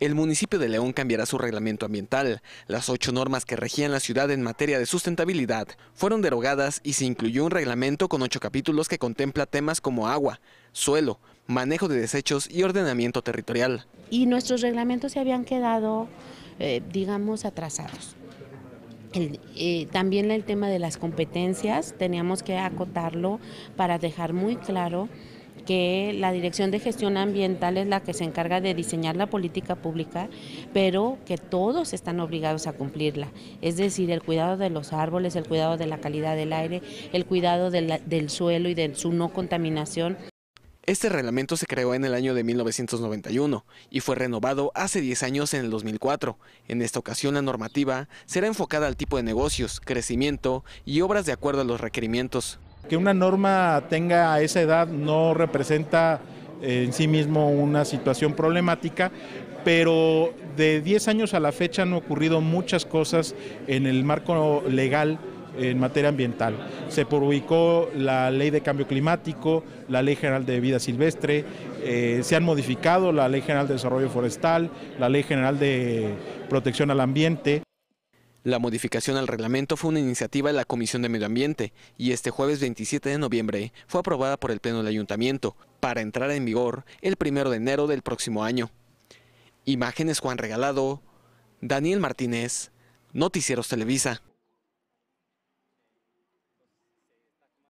El municipio de León cambiará su reglamento ambiental. Las ocho normas que regían la ciudad en materia de sustentabilidad fueron derogadas y se incluyó un reglamento con ocho capítulos que contempla temas como agua, suelo, manejo de desechos y ordenamiento territorial. Y nuestros reglamentos se habían quedado, eh, digamos, atrasados. Eh, también el tema de las competencias teníamos que acotarlo para dejar muy claro que la Dirección de Gestión Ambiental es la que se encarga de diseñar la política pública, pero que todos están obligados a cumplirla. Es decir, el cuidado de los árboles, el cuidado de la calidad del aire, el cuidado del suelo y de su no contaminación. Este reglamento se creó en el año de 1991 y fue renovado hace 10 años en el 2004. En esta ocasión la normativa será enfocada al tipo de negocios, crecimiento y obras de acuerdo a los requerimientos. Que una norma tenga a esa edad no representa eh, en sí mismo una situación problemática, pero de 10 años a la fecha han ocurrido muchas cosas en el marco legal en materia ambiental. Se publicó la ley de cambio climático, la ley general de vida silvestre, eh, se han modificado la ley general de desarrollo forestal, la ley general de protección al ambiente. La modificación al reglamento fue una iniciativa de la Comisión de Medio Ambiente y este jueves 27 de noviembre fue aprobada por el Pleno del Ayuntamiento para entrar en vigor el 1 de enero del próximo año. Imágenes Juan Regalado, Daniel Martínez, Noticieros Televisa.